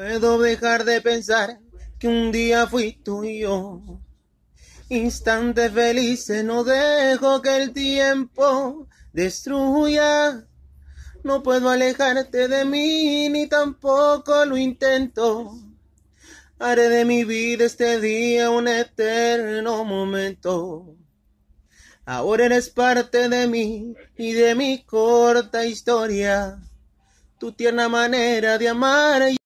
Puedo dejar de pensar que un día fui tuyo. Instante feliz, no dejo que el tiempo destruya. No puedo alejarte de mí, ni tampoco lo intento. Haré de mi vida este día un eterno momento. Ahora eres parte de mí y de mi corta historia. Tu tierna manera de amar